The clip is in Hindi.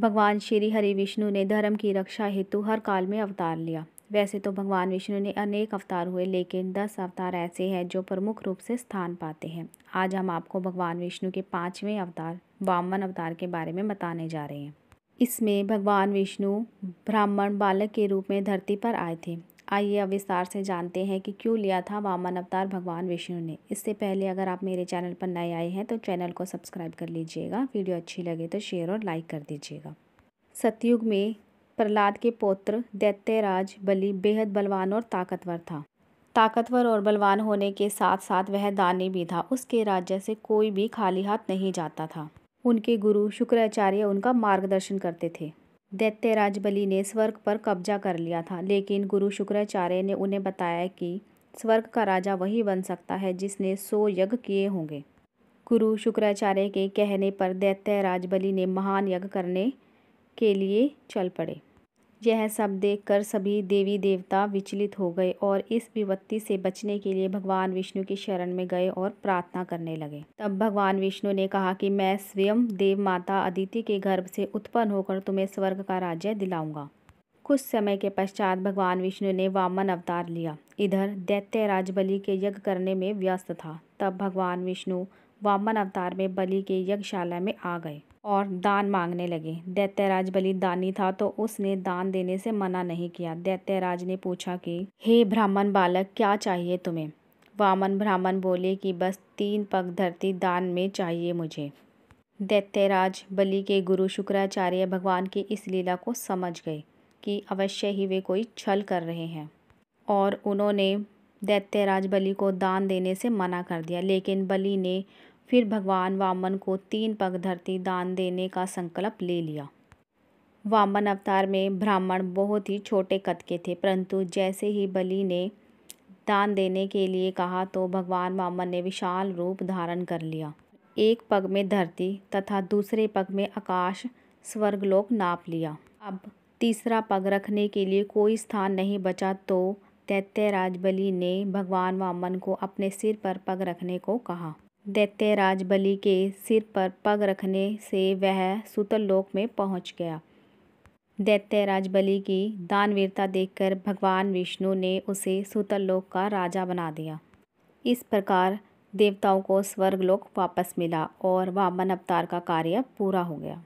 भगवान श्री हरि विष्णु ने धर्म की रक्षा हेतु हर काल में अवतार लिया वैसे तो भगवान विष्णु ने अनेक अवतार हुए लेकिन दस अवतार ऐसे हैं जो प्रमुख रूप से स्थान पाते हैं आज हम आपको भगवान विष्णु के पाँचवें अवतार वामन अवतार के बारे में बताने जा रहे हैं इसमें भगवान विष्णु ब्राह्मण बालक के रूप में धरती पर आए थे आइए अब विस्तार से जानते हैं कि क्यों लिया था वामन अवतार भगवान विष्णु ने इससे पहले अगर आप मेरे चैनल पर नए आए हैं तो चैनल को सब्सक्राइब कर लीजिएगा वीडियो अच्छी लगे तो शेयर और लाइक कर दीजिएगा सतयुग में प्रहलाद के पौत्र दैत्यराज बलि बेहद बलवान और ताकतवर था ताकतवर और बलवान होने के साथ साथ वह दानी भी था उसके राज्य से कोई भी खाली हाथ नहीं जाता था उनके गुरु शुक्राचार्य उनका मार्गदर्शन करते थे दैत्यराज बलि ने स्वर्ग पर कब्जा कर लिया था लेकिन गुरु शुक्राचार्य ने उन्हें बताया कि स्वर्ग का राजा वही बन सकता है जिसने सौ यज्ञ किए होंगे गुरु शुक्राचार्य के कहने पर दैत्यराज बलि ने महान यज्ञ करने के लिए चल पड़े यह सब देखकर सभी देवी देवता विचलित हो गए और इस विपत्ति से बचने के लिए भगवान विष्णु की शरण में गए और प्रार्थना करने लगे तब भगवान विष्णु ने कहा कि मैं स्वयं देव माता अदिति के गर्भ से उत्पन्न होकर तुम्हें स्वर्ग का राज्य दिलाऊंगा कुछ समय के पश्चात भगवान विष्णु ने वामन अवतार लिया इधर दैत्य राज बलि के यज्ञ करने में व्यस्त था तब भगवान विष्णु वामन अवतार में बलि के यज्ञशाला में आ गए और दान मांगने लगे दैत्यराज बलिदानी था तो उसने दान देने से मना नहीं किया दैत्यराज ने पूछा कि हे ब्राह्मण बालक क्या चाहिए तुम्हें वामन ब्राह्मण बोले कि बस तीन पग धरती दान में चाहिए मुझे दैत्यराज बलि के गुरु शुक्राचार्य भगवान की इस लीला को समझ गए कि अवश्य ही वे कोई छल कर रहे हैं और उन्होंने दैत्यराज बलि को दान देने से मना कर दिया लेकिन बलि ने फिर भगवान वामन को तीन पग धरती दान देने का संकल्प ले लिया वामन अवतार में ब्राह्मण बहुत ही छोटे कद के थे परंतु जैसे ही बलि ने दान देने के लिए कहा तो भगवान वामन ने विशाल रूप धारण कर लिया एक पग में धरती तथा दूसरे पग में आकाश स्वर्गलोक नाप लिया अब तीसरा पग रखने के लिए कोई स्थान नहीं बचा तो तैत्य राजबली ने भगवान वामन को अपने सिर पर पग रखने को कहा राज बलि के सिर पर पग रखने से वह सुतलोक में पहुंच गया राज बलि की दानवीरता देखकर भगवान विष्णु ने उसे सुतलोक का राजा बना दिया इस प्रकार देवताओं को स्वर्गलोक वापस मिला और वामन अवतार का कार्य पूरा हो गया